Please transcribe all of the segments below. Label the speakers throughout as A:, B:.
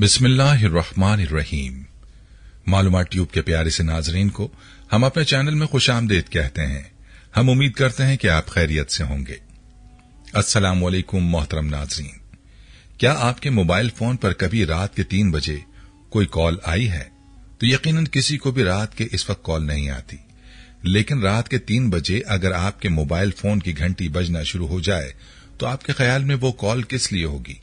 A: बिस्मिल्लाहिर्रहमानिर्रहीम मालूम ट्यूब के प्यारे से नाजरीन को हम अपने चैनल में खुश आमदेद कहते हैं हम उम्मीद करते हैं कि आप खैरियत से होंगे अस्सलाम वालेकुम मोहतरम नाजरीन क्या आपके मोबाइल फोन पर कभी रात के तीन बजे कोई कॉल आई है तो यकीनन किसी को भी रात के इस वक्त कॉल नहीं आती लेकिन रात के तीन बजे अगर आपके मोबाइल फोन की घंटी बजना शुरू हो जाए तो आपके ख्याल में वो कॉल किस लिए होगी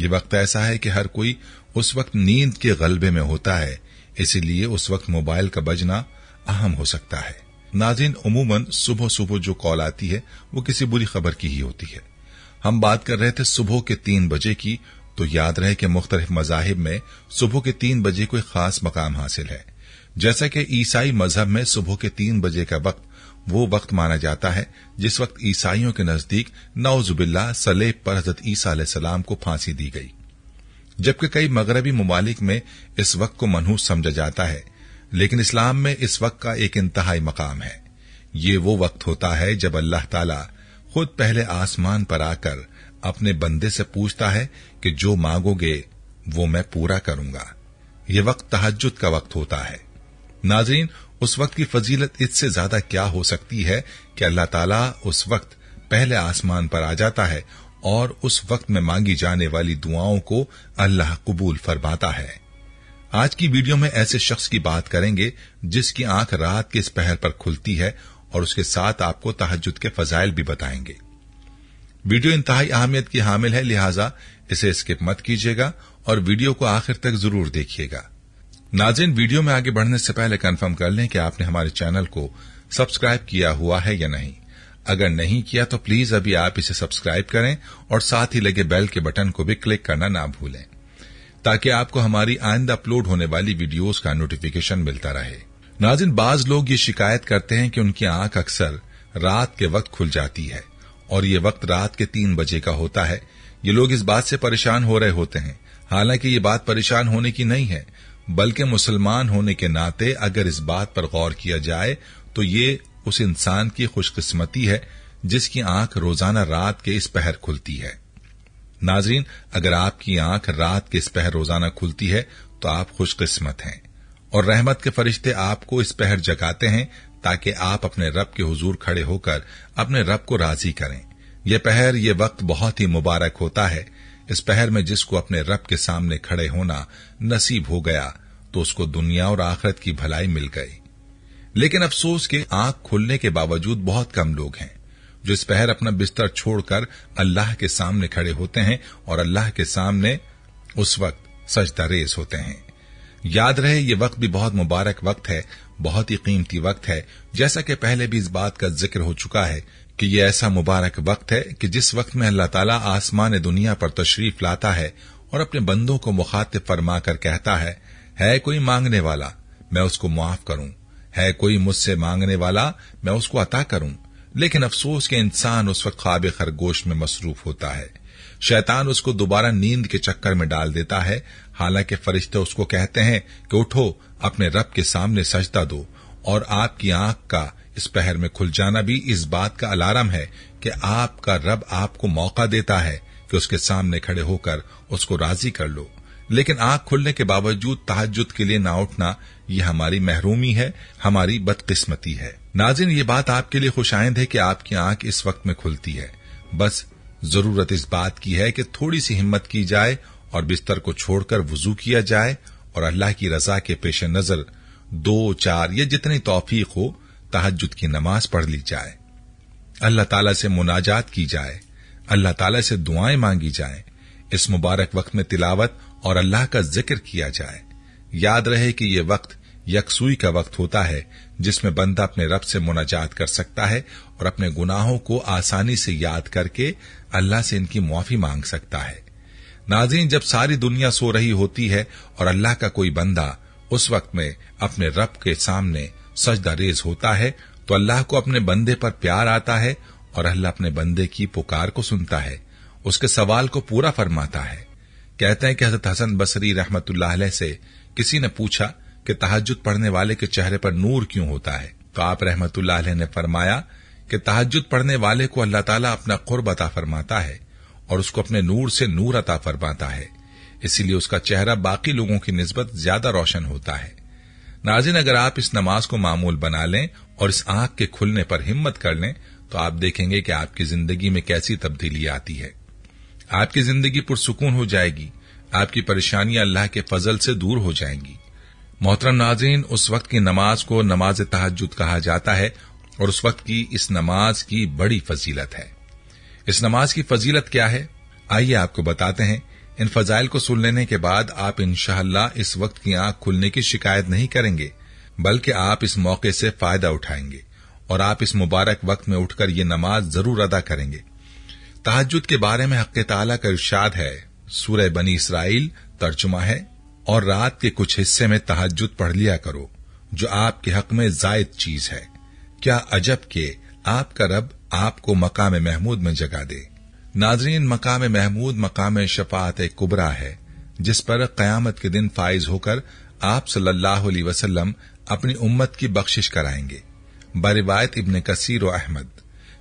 A: ये वक्त ऐसा है कि हर कोई उस वक्त नींद के गलबे में होता है इसीलिए उस वक्त मोबाइल का बजना अहम हो सकता है नाजिन उमूमन सुबह सुबह जो कॉल आती है वो किसी बुरी खबर की ही होती है हम बात कर रहे थे सुबह के तीन बजे की तो याद रहे कि मुख्तलिफ मजाहिब में सुबह के तीन बजे कोई खास मकाम हासिल है जैसे कि ईसाई मजहब में सुबह के तीन बजे का वक्त वो वक्त माना जाता है जिस वक्त ईसाइयों के नजदीक नौजुबिल्ला सलेब पर हजरत ईसा सलाम को फांसी दी गई जबकि कई मगरबी ममालिक में इस वक्त को मनहूस समझा जाता है लेकिन इस्लाम में इस वक्त का एक इंतहाई मकाम है ये वो वक्त होता है जब अल्लाह ताला खुद पहले आसमान पर आकर अपने बंदे से पूछता है कि जो मांगोगे वो मैं पूरा करूंगा ये वक्त तहजद का वक्त होता है नाजरीन उस वक्त की फजीलत इससे ज्यादा क्या हो सकती है कि अल्लाह ताला उस वक्त पहले आसमान पर आ जाता है और उस वक्त में मांगी जाने वाली दुआओं को अल्लाह कबूल फरमाता है आज की वीडियो में ऐसे शख्स की बात करेंगे जिसकी आंख रात के इस पहर पर खुलती है और उसके साथ आपको तहजद के फजाइल भी बताएंगे वीडियो इंतहाई अहमियत की हामिल है लिहाजा इसे स्किप मत कीजिएगा और वीडियो को आखिर तक जरूर देखिएगा नाजिन वीडियो में आगे बढ़ने से पहले कन्फर्म कर लें कि आपने हमारे चैनल को सब्सक्राइब किया हुआ है या नहीं अगर नहीं किया तो प्लीज अभी आप इसे सब्सक्राइब करें और साथ ही लगे बेल के बटन को भी क्लिक करना ना भूलें ताकि आपको हमारी आइंदा अपलोड होने वाली वीडियोस का नोटिफिकेशन मिलता रहे नाजिन बाज लोग ये शिकायत करते हैं कि उनकी आंख अक्सर रात के वक्त खुल जाती है और ये वक्त रात के तीन बजे का होता है ये लोग इस बात से परेशान हो रहे होते हैं हालांकि ये बात परेशान होने की नहीं है बल्कि मुसलमान होने के नाते अगर इस बात पर गौर किया जाए तो ये उस इंसान की खुशकिस्मती है जिसकी आंख रोजाना रात के इस पहर खुलती है नाजरीन अगर आपकी आंख रात के इस पहर रोजाना खुलती है तो आप खुशकिस्मत हैं और रहमत के फरिश्ते आपको इस पहर जगाते हैं ताकि आप अपने रब के हुजूर खड़े होकर अपने रब को राजी करें यह पहर यह वक्त बहुत ही मुबारक होता है इस पहर में जिसको अपने रब के सामने खड़े होना नसीब हो गया तो उसको दुनिया और आखरत की भलाई मिल गई लेकिन अफसोस के आंख खुलने के बावजूद बहुत कम लोग हैं जो इस पहर अपना बिस्तर छोड़कर अल्लाह के सामने खड़े होते हैं और अल्लाह के सामने उस वक्त रेज होते हैं याद रहे ये वक्त भी बहुत मुबारक वक्त है बहुत ही कीमती वक्त है जैसा कि पहले भी इस बात का जिक्र हो चुका है कि ये ऐसा मुबारक वक्त है कि जिस वक्त में अल्लाह ताला आसमान दुनिया पर तशरीफ लाता है और अपने बंदों को मुखातिब फरमा कर कहता है है कोई मांगने वाला मैं उसको माफ करूं है कोई मुझसे मांगने वाला मैं उसको अता करूं लेकिन अफसोस के इंसान उस वक्त ख्वाब खरगोश में मसरूफ होता है शैतान उसको दोबारा नींद के चक्कर में डाल देता है हालांकि फरिश्ते उसको कहते हैं कि उठो अपने रब के सामने सजदा दो और आपकी आंख का इस पहर में खुल जाना भी इस बात का अलार्म है कि आपका रब आपको मौका देता है कि उसके सामने खड़े होकर उसको राजी कर लो लेकिन आंख खुलने के बावजूद तहजद के लिए ना उठना ये हमारी महरूमी है हमारी बदकिस्मती है नाजिन ये बात आपके लिए आयद है कि आपकी आंख इस वक्त में खुलती है बस जरूरत इस बात की है कि थोड़ी सी हिम्मत की जाए और बिस्तर को छोड़कर वजू किया जाए और अल्लाह की रजा के पेश नजर दो चार या जितनी तोफीक हो तहजद की नमाज पढ़ ली जाए अल्लाह ताला से मुनाजात की जाए अल्लाह ताला से दुआएं मांगी जाए इस मुबारक वक्त में तिलावत और अल्लाह का जिक्र किया जाए याद रहे कि यह वक्त यकसुई का वक्त होता है जिसमें बंदा अपने रब से मुनाजात कर सकता है और अपने गुनाहों को आसानी से याद करके अल्लाह से इनकी मुआफी मांग सकता है नाजीन जब सारी दुनिया सो रही होती है और अल्लाह का कोई बंदा उस वक्त में अपने रब के सामने सजदा रेज होता है तो अल्लाह को अपने बंदे पर प्यार आता है और अल्लाह अपने बंदे की पुकार को सुनता है उसके सवाल को पूरा फरमाता है कहते हैं कि हजरत हसन बसरी रहमत से किसी ने पूछा कि तहजद पढ़ने वाले के चेहरे पर नूर क्यों होता है तो आप रहमत ने फरमाया कि तहजद पढ़ने वाले को अल्लाह ताला अपना खुरब अता फरमाता है और उसको अपने नूर से नूर अता फरमाता है इसीलिए उसका चेहरा बाकी लोगों की नस्बत ज्यादा रोशन होता है नाजिन अगर आप इस नमाज को मामूल बना लें और इस आंख के खुलने पर हिम्मत कर लें तो आप देखेंगे कि आपकी जिंदगी में कैसी तब्दीली आती है आपकी जिंदगी पुरसकून हो जाएगी आपकी परेशानियां अल्लाह के फजल से दूर हो जाएंगी मोहतरम नाजरीन उस वक्त की नमाज को नमाज तहजद कहा जाता है और उस वक्त की इस नमाज की बड़ी फजीलत है इस नमाज की फजीलत क्या है आइए आपको बताते हैं इन फजाइल को सुन लेने के बाद आप इनशाला इस वक्त की आंख खुलने की शिकायत नहीं करेंगे बल्कि आप इस मौके से फायदा उठाएंगे और आप इस मुबारक वक्त में उठकर ये नमाज जरूर अदा करेंगे तहजद के बारे में हक ताला का इर्शाद है सूरह बनी इसराइल तर्जुमा है और रात के कुछ हिस्से में तहजद पढ़ लिया करो जो आपके हक में जायद चीज है क्या अजब के आपका रब आपको मकाम महमूद में जगा दे नाजरीन मकाम महमूद मकाम शफात कुबरा है जिस पर क्यामत के दिन फाइज होकर आप सल्लाह वसलम अपनी उम्मत की बख्शिश कराएंगे बरिवायत इब्न कसीर और अहमद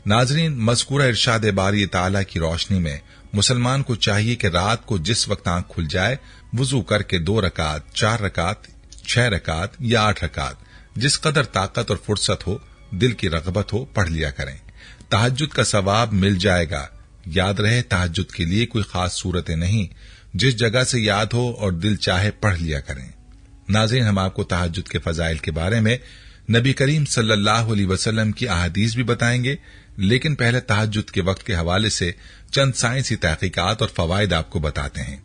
A: नाजरीन मजकूरा इरशाद बारी ताला की रोशनी में मुसलमान को चाहिए कि रात को जिस वक्त आंख खुल जाए वजू करके दो रकात चार रकात छह रकात या आठ रकात जिस कदर ताकत और फुर्सत हो दिल की रगबत हो पढ़ लिया करें तहजद का सवाब मिल जाएगा याद रहे तहजद के लिए कोई खास सूरतें नहीं जिस जगह से याद हो और दिल चाहे पढ़ लिया करें नाजिन हम आपको तहजद के फजाइल के बारे में नबी करीम सल्लल्लाहु अलैहि वसल्लम की अहादीस भी बताएंगे लेकिन पहले तहजद के वक्त के हवाले से चंद साइंसी तहकीकत और फवायद आपको बताते हैं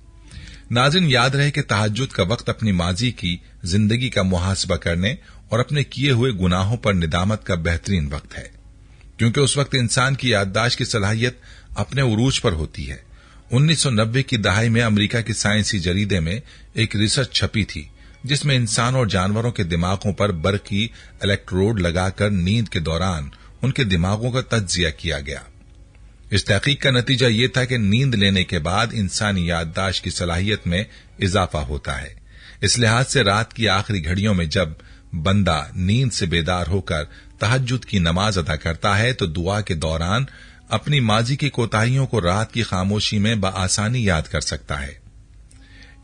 A: नाजिन याद रहे कि तहजद का वक्त अपनी माजी की जिंदगी का मुहासबा करने और अपने किए हुए गुनाहों पर निदामत का बेहतरीन वक्त है क्योंकि उस वक्त इंसान की याददाश्त की सलाहियत अपने उरूज पर होती है 1990 की दहाई में अमेरिका के साइंसी जरीदे में एक रिसर्च छपी थी जिसमें इंसान और जानवरों के दिमागों पर बरकी इलेक्ट्रोड लगाकर नींद के दौरान उनके दिमागों का तजिया किया गया इस तहकीक का नतीजा यह था कि नींद लेने के बाद इंसानी याददाश्त की सलाहियत में इजाफा होता है इस लिहाज से रात की आखिरी घड़ियों में जब बंदा नींद से बेदार होकर तहजद की नमाज अदा करता है तो दुआ के दौरान अपनी माजी की कोताहियों को रात की खामोशी में बसानी याद कर सकता है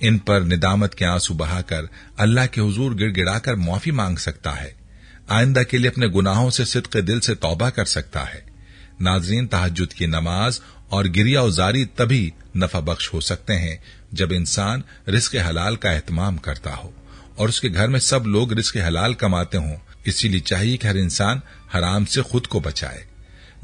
A: इन पर निदामत के आंसू बहाकर अल्लाह के हुजूर गिड़गिड़ाकर मुआफी मांग सकता है आइंदा के लिए अपने गुनाहों से सिद्क दिल से तौबा कर सकता है नाजरीन तहजद की नमाज और गिरिया उजारी तभी नफा बख्श हो सकते हैं जब इंसान रिस्क हलाल का एहतमाम करता हो और उसके घर में सब लोग रिस्क हलाल कमाते हों इसीलिए चाहिए कि हर इंसान हराम से खुद को बचाए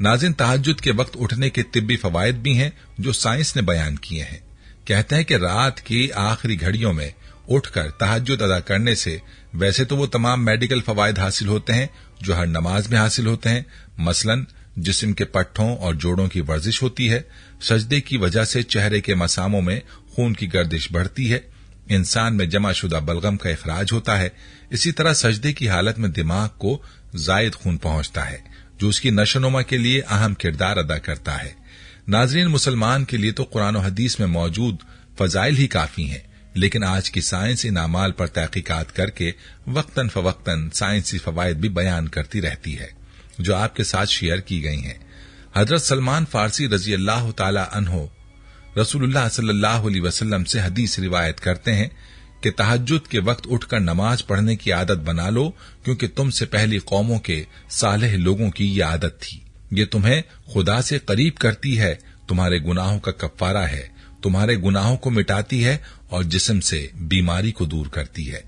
A: नाजिन तहजद के वक्त उठने के तिब्बी फवायद भी हैं जो साइंस ने बयान किए हैं कहते हैं कि रात की आखिरी घड़ियों में उठकर तहजद अदा करने से वैसे तो वो तमाम मेडिकल फवायद हासिल होते हैं जो हर नमाज में हासिल होते हैं मसलन जिसम के पट्टों और जोड़ों की वर्जिश होती है सजदे की वजह से चेहरे के मसामों में खून की गर्दिश बढ़ती है इंसान में जमाशुदा बलगम का अखराज होता है इसी तरह सजदे की हालत में दिमाग को जायद खून पहुंचता है जो उसकी नशोनुमा के लिए अहम किरदार अदा करता है नाजरीन मुसलमान के लिए तो कुरान और हदीस में मौजूद फजाइल ही काफी हैं लेकिन आज की साइंस इन अमाल पर तहकीकत करके वक्तन फवक्तन साइंसी फवायद भी बयान करती रहती है जो आपके साथ शेयर की गई हैं हजरत सलमान फारसी रजी अल्लाह तहो रसूलुल्लाह सल्लल्लाहु अलैहि वसल्लम से हदीस रिवायत करते हैं कि तहजद के वक्त उठकर नमाज पढ़ने की आदत बना लो क्योंकि तुमसे पहली कौमों के सालह लोगों की ये आदत थी ये तुम्हें खुदा से करीब करती है तुम्हारे गुनाहों का कफारा है तुम्हारे गुनाहों को मिटाती है और जिसम से बीमारी को दूर करती है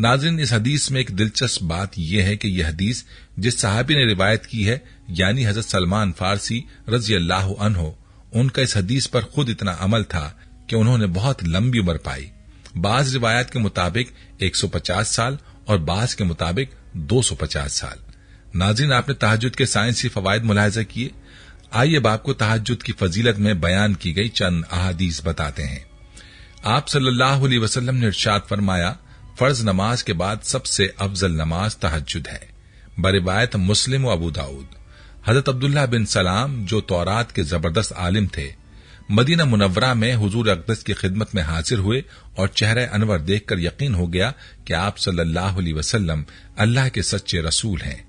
A: नाजरीन इस हदीस में एक दिलचस्प बात यह है कि यह हदीस जिस साहबी ने रिवायत की है यानी हजरत सलमान फारसी रजी अल्लाह अनहो उनका इस हदीस पर खुद इतना अमल था कि उन्होंने बहुत लंबी उम्र पाई बाज रिवायत के मुताबिक 150 साल और बाज के मुताबिक 250 साल नाजिन आपने तहजद के साइंसी फवायद मुलायजा किए आइए अब आपको तहजद की फजीलत में बयान की गई चंद अहादीस बताते हैं आप सल्लल्लाहु अलैहि वसल्लम ने इर्शाद फरमाया फर्ज नमाज के बाद सबसे अफजल नमाज तहजद है बरिवायत मुस्लिम व अबू दाऊद हजरत अब्दुल्ला बिन सलाम जो तौरात के जबरदस्त आलिम थे मदीना मुनवरा में हजूर अकदस की खिदमत में हाजिर हुए और चेहरे अनवर देखकर यकीन हो गया कि आप सल्लाह वसलम वसल्लम अल्लाह के सच्चे रसूल हैं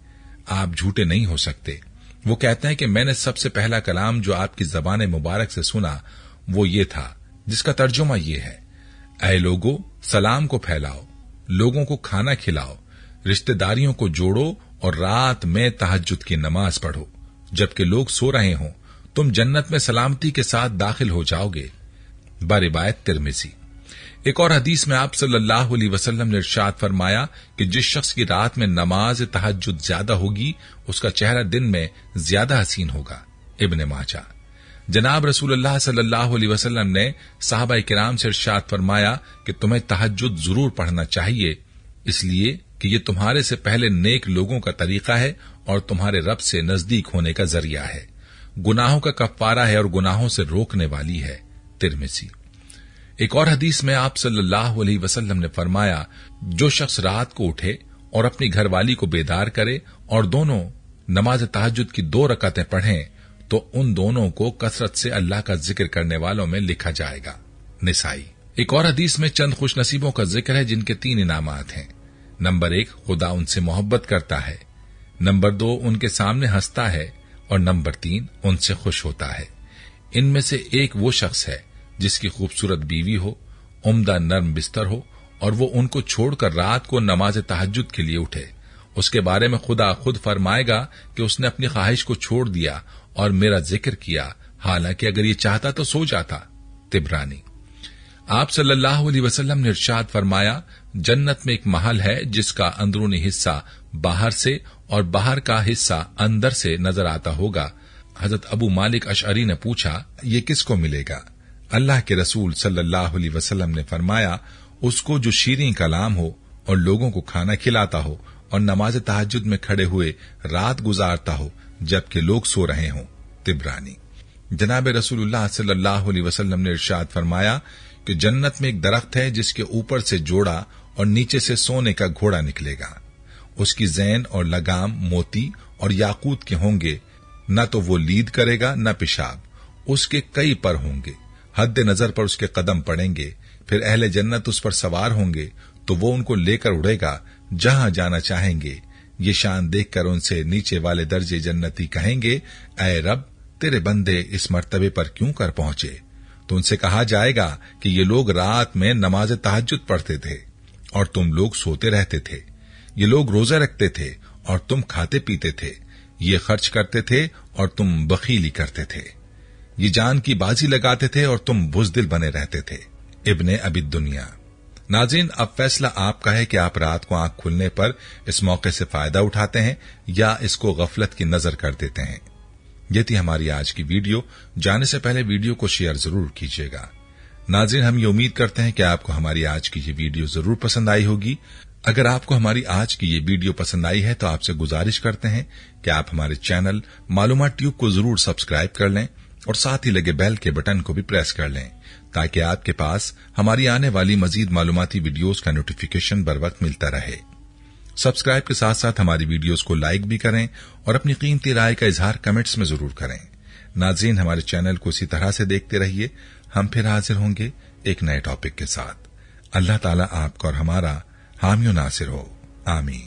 A: आप झूठे नहीं हो सकते वो कहते हैं कि मैंने सबसे पहला कलाम जो आपकी जबान मुबारक से सुना वो ये था जिसका तर्जुमा ये है अय लोगो सलाम को फैलाओ लोगों को खाना खिलाओ रिश्तेदारियों को जोड़ो और रात में तहजद की नमाज पढ़ो जबकि लोग सो रहे हों तुम जन्नत में सलामती के साथ दाखिल हो जाओगे बरिवायत तिरमिजी एक और हदीस में आप सल्लल्लाहु अलैहि वसल्लम ने इर्शाद फरमाया कि जिस शख्स की रात में नमाज तहजुद ज्यादा होगी उसका चेहरा दिन में ज्यादा हसीन होगा इबन माचा जनाब रसूल सल्लल्लाहु अलैहि वसल्लम ने साहबा कराम से इर्शाद फरमाया कि तुम्हें तहजुद जरूर पढ़ना चाहिए इसलिए कि ये तुम्हारे से पहले नेक लोगों का तरीका है और तुम्हारे रब से नजदीक होने का जरिया है गुनाहों का कफवारा है और गुनाहों से रोकने वाली है तिरमिसी एक और हदीस में आप सल्लल्लाहु अलैहि वसल्लम ने फरमाया जो शख्स रात को उठे और अपनी घरवाली को बेदार करे और दोनों नमाज तहजद की दो रकतें पढ़ें तो उन दोनों को कसरत से अल्लाह का जिक्र करने वालों में लिखा जाएगा निसाई एक और हदीस में चंद खुश नसीबों का जिक्र है जिनके तीन इनाम हैं नंबर एक खुदा उनसे मोहब्बत करता है नंबर दो उनके सामने हंसता है और नंबर तीन उनसे खुश होता है इनमें से एक वो शख्स है जिसकी खूबसूरत बीवी हो उम्दा नर्म बिस्तर हो और वो उनको छोड़कर रात को नमाज तहजद के लिए उठे उसके बारे में खुदा खुद फरमाएगा कि उसने अपनी ख्वाहिश को छोड़ दिया और मेरा जिक्र किया हालांकि अगर ये चाहता तो सो जाता तिबरानी आप सल्लल्लाहु अलैहि वसल्लम ने इरशाद फरमाया जन्नत में एक महल है जिसका अंदरूनी हिस्सा बाहर से और बाहर का हिस्सा अंदर से नजर आता होगा हजरत अबू मालिक अशअरी ने पूछा ये किसको मिलेगा अल्लाह के रसूल सल्लल्लाहु अलैहि वसल्लम ने फरमाया उसको जो शीरी कलाम हो और लोगों को खाना खिलाता हो और नमाज तहजद में खड़े हुए रात गुजारता हो जबकि लोग सो रहे हों तिबरानी जनाब रसूलुल्लाह सल्लल्लाहु अलैहि वसल्लम ने इरशाद फरमाया कि जन्नत में एक दरख्त है जिसके ऊपर से जोड़ा और नीचे से सोने का घोड़ा निकलेगा उसकी जैन और लगाम मोती और याकूत के होंगे न तो वो लीद करेगा न पेशाब उसके कई पर होंगे हद नजर पर उसके कदम पड़ेंगे फिर अहले जन्नत उस पर सवार होंगे तो वो उनको लेकर उड़ेगा जहां जाना चाहेंगे ये शान देखकर उनसे नीचे वाले दर्जे जन्नती कहेंगे अय रब तेरे बंदे इस मर्तबे पर क्यों कर पहुंचे तो उनसे कहा जाएगा कि ये लोग रात में नमाज तहजद पढ़ते थे और तुम लोग सोते रहते थे ये लोग रोजा रखते थे और तुम खाते पीते थे ये खर्च करते थे और तुम बखीली करते थे ये जान की बाजी लगाते थे और तुम बुजदिल बने रहते थे इब्ने अबी दुनिया नाजिन अब फैसला आपका है कि आप रात को आंख खुलने पर इस मौके से फायदा उठाते हैं या इसको गफलत की नजर कर देते हैं ये थी हमारी आज की वीडियो जाने से पहले वीडियो को शेयर जरूर कीजिएगा नाजिन हम ये उम्मीद करते हैं कि आपको हमारी आज की ये वीडियो जरूर पसंद आई होगी अगर आपको हमारी आज की ये वीडियो पसंद आई है तो आपसे गुजारिश करते हैं कि आप हमारे चैनल मालूमा ट्यूब को जरूर सब्सक्राइब कर लें और साथ ही लगे बेल के बटन को भी प्रेस कर लें ताकि आपके पास हमारी आने वाली मजीद मालूमती वीडियोस का नोटिफिकेशन बर वक्त मिलता रहे सब्सक्राइब के साथ साथ हमारी वीडियोस को लाइक भी करें और अपनी कीमती राय का इजहार कमेंट्स में जरूर करें नाजीन हमारे चैनल को इसी तरह से देखते रहिए हम फिर हाजिर होंगे एक नए टॉपिक के साथ अल्लाह ताला आपका और हमारा हामियो नासिर हो आमीन